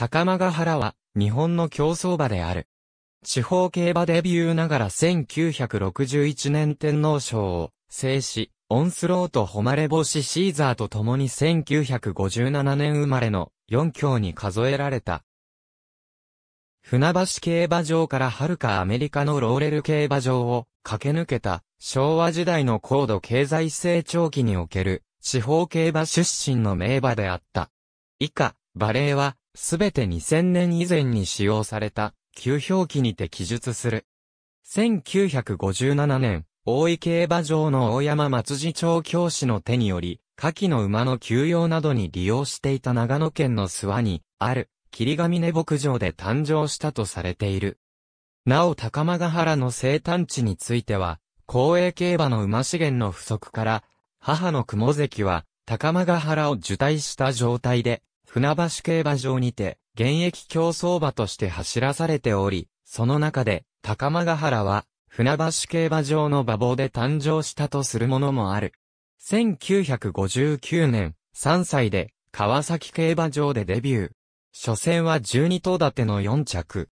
高間原は、日本の競争馬である。地方競馬デビューながら1961年天皇賞を制し、オンスローと誉れ星シーザーと共に1957年生まれの4強に数えられた。船橋競馬場からはるかアメリカのローレル競馬場を駆け抜けた昭和時代の高度経済成長期における地方競馬出身の名馬であった。以下、バレはすべて2000年以前に使用された、旧表記にて記述する。1957年、大井競馬場の大山松次町教師の手により、下記の馬の休養などに利用していた長野県の諏訪に、ある、霧ヶ峰牧場で誕生したとされている。なお高間ヶ原の生誕地については、公営競馬の馬資源の不足から、母の雲関は、高間ヶ原を受胎した状態で、船橋競馬場にて、現役競走馬として走らされており、その中で、高間ヶ原は、船橋競馬場の馬房で誕生したとするものもある。1959年、3歳で、川崎競馬場でデビュー。初戦は12頭立ての4着。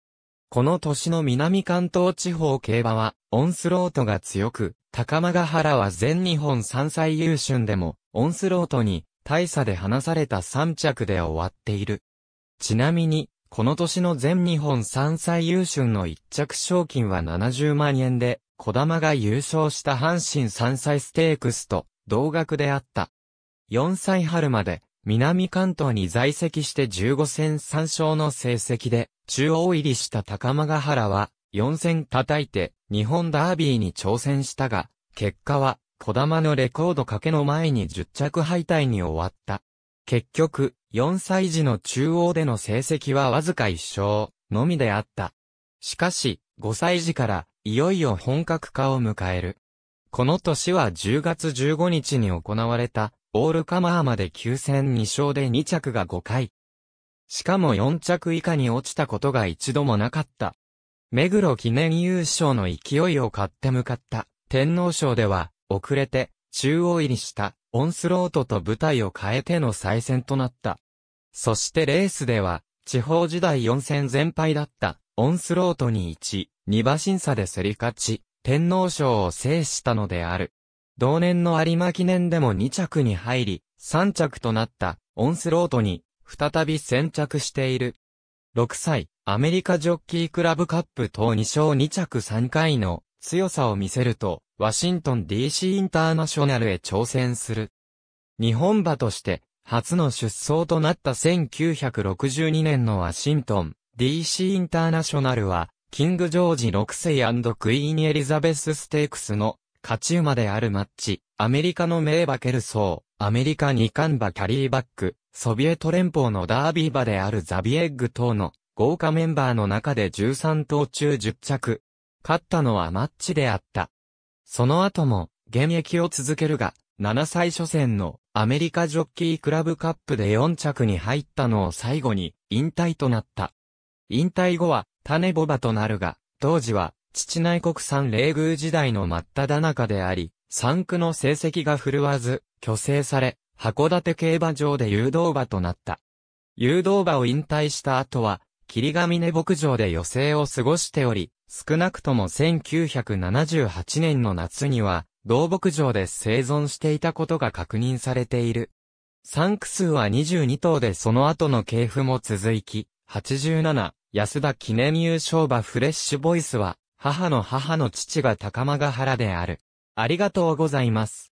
この年の南関東地方競馬は、オンスロートが強く、高間ヶ原は全日本3歳優春でも、オンスロートに大差で離された3着で終わっている。ちなみに、この年の全日本3歳優春の1着賞金は70万円で、小玉が優勝した阪神3歳ステークスと同額であった。4歳春まで、南関東に在籍して15戦3勝の成績で、中央入りした高間ヶ原は、4戦叩いて、日本ダービーに挑戦したが、結果は、小玉のレコードかけの前に10着敗退に終わった。結局、4歳児の中央での成績はわずか1勝のみであった。しかし、5歳児からいよいよ本格化を迎える。この年は10月15日に行われたオールカマーまで9戦2勝で2着が5回。しかも4着以下に落ちたことが一度もなかった。目黒記念優勝の勢いを買って向かった天皇賞では遅れて、中央入りした、オンスロートと舞台を変えての再戦となった。そしてレースでは、地方時代4戦全敗だった、オンスロートに1、2馬審査で競り勝ち、天皇賞を制したのである。同年の有馬記念でも2着に入り、3着となった、オンスロートに、再び先着している。6歳、アメリカジョッキークラブカップ等2勝2着3回の強さを見せると、ワシントン DC インターナショナルへ挑戦する。日本馬として初の出走となった1962年のワシントン DC インターナショナルは、キング・ジョージ6世クイーン・エリザベス・ステークスの勝ち馬であるマッチ、アメリカの名馬ケルソー、アメリカ二冠馬キャリーバック、ソビエト連邦のダービー馬であるザビエッグ等の豪華メンバーの中で13頭中10着。勝ったのはマッチであった。その後も、現役を続けるが、7歳初戦のアメリカジョッキークラブカップで4着に入ったのを最後に引退となった。引退後は種ボバとなるが、当時は父内国産冷遇時代の真っ只中であり、産区の成績が振るわず、虚勢され、函館競馬場で誘導馬となった。誘導馬を引退した後は、霧ヶ峰牧場で余生を過ごしており、少なくとも1978年の夏には、同牧場で生存していたことが確認されている。産区数は22頭でその後の系譜も続き、87、安田記念優勝馬フレッシュボイスは、母の母の父が高間ヶ原である。ありがとうございます。